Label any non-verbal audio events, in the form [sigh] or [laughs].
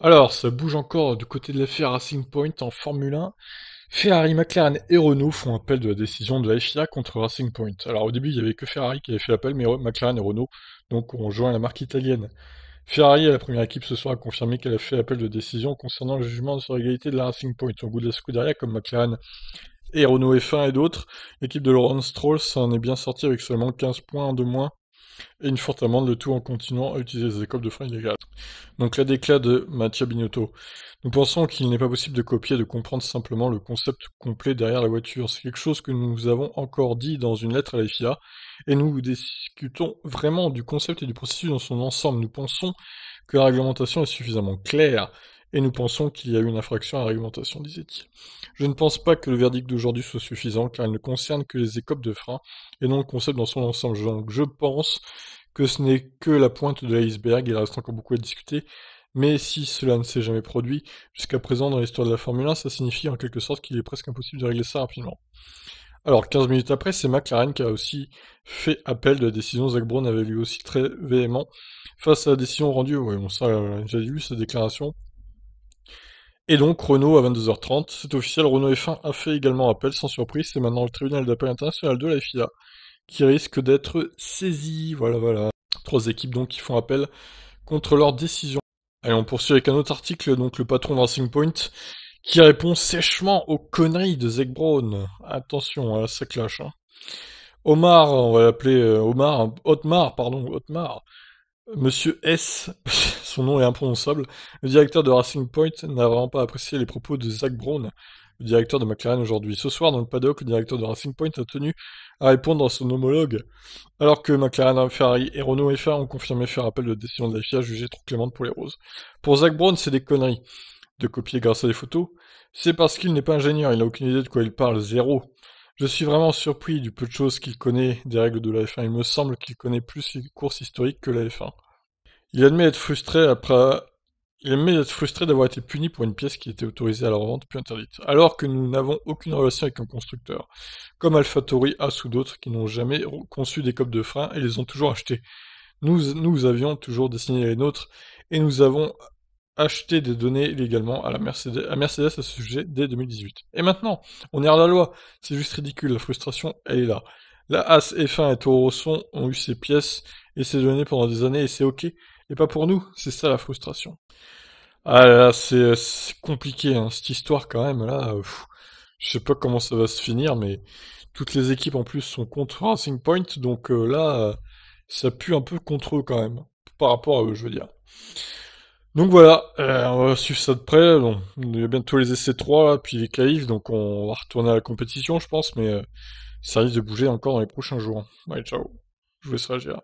Alors, ça bouge encore du côté de l'affaire Racing Point en Formule 1. Ferrari, McLaren et Renault font appel de la décision de la FIA contre Racing Point. Alors au début, il n'y avait que Ferrari qui avait fait appel, mais McLaren et Renault donc ont joint la marque italienne. Ferrari, la première équipe ce soir, a confirmé qu'elle a fait appel de décision concernant le jugement sur l'égalité de la Racing Point. Au goût de la Scuderia, comme McLaren et Renault F1 et d'autres, l'équipe de Laurent Stroll s'en est bien sortie avec seulement 15 points de moins et une forte amende, le tout en continuant à utiliser les écoles de frein illégales. Donc la déclat de Mattia Binotto. Nous pensons qu'il n'est pas possible de copier, de comprendre simplement le concept complet derrière la voiture. C'est quelque chose que nous avons encore dit dans une lettre à la et nous discutons vraiment du concept et du processus dans son ensemble. Nous pensons que la réglementation est suffisamment claire et nous pensons qu'il y a eu une infraction à la réglementation, disait-il. Je ne pense pas que le verdict d'aujourd'hui soit suffisant, car il ne concerne que les écopes de frein, et non le concept dans son ensemble. Donc je pense que ce n'est que la pointe de l'iceberg, il reste encore beaucoup à discuter, mais si cela ne s'est jamais produit jusqu'à présent dans l'histoire de la Formule 1, ça signifie en quelque sorte qu'il est presque impossible de régler ça rapidement. Alors, 15 minutes après, c'est McLaren qui a aussi fait appel de la décision. Zach Brown avait lui aussi très véhément face à la décision rendue. Oui, on ça, déjà euh, vu sa déclaration. Et donc Renault à 22h30, c'est officiel, Renault F1 a fait également appel, sans surprise, c'est maintenant le tribunal d'appel international de la FIA qui risque d'être saisi. Voilà, voilà. Trois équipes donc qui font appel contre leur décision. Allez, on poursuit avec un autre article, donc le patron Racing Point qui répond sèchement aux conneries de Zeg Brown. Attention, hein, ça clash. Hein. Omar, on va l'appeler euh, Omar, hein, Otmar, pardon, Otmar, Monsieur S, [laughs] son nom est imprononçable, le directeur de Racing Point n'a vraiment pas apprécié les propos de Zach Brown, le directeur de McLaren aujourd'hui. Ce soir, dans le paddock, le directeur de Racing Point a tenu à répondre à son homologue, alors que McLaren, Ferrari et Renault F1 ont confirmé faire appel de décision de la FIA jugée trop clémente pour les roses. Pour Zach Brown, c'est des conneries de copier grâce à des photos. C'est parce qu'il n'est pas ingénieur, il n'a aucune idée de quoi il parle, zéro. Je suis vraiment surpris du peu de choses qu'il connaît des règles de la F1. Il me semble qu'il connaît plus les courses historiques que la F1. Il admet être frustré après. frustré d'avoir été puni pour une pièce qui était autorisée à la revente puis interdite, alors que nous n'avons aucune relation avec un constructeur, comme Alphatori As ou d'autres qui n'ont jamais conçu des copes de frein et les ont toujours achetés. Nous, nous avions toujours dessiné les nôtres et nous avons acheté des données illégalement à, la Mercedes, à Mercedes à ce sujet dès 2018. Et maintenant, on est à la loi. C'est juste ridicule, la frustration, elle est là. La As, F1 et Toro ont eu ces pièces et ces données pendant des années et c'est ok et pas pour nous. C'est ça la frustration. Ah là, là c'est euh, compliqué hein, cette histoire quand même. Là, euh, je sais pas comment ça va se finir, mais toutes les équipes en plus sont contre Racing Point, donc euh, là, ça pue un peu contre eux quand même par rapport à eux, je veux dire. Donc voilà, on va suivre ça de près. Bon, il y a bientôt les essais 3, puis les qualifs, donc on va retourner à la compétition, je pense, mais ça risque de bouger encore dans les prochains jours. Allez, ciao. Je vous laisse réagir.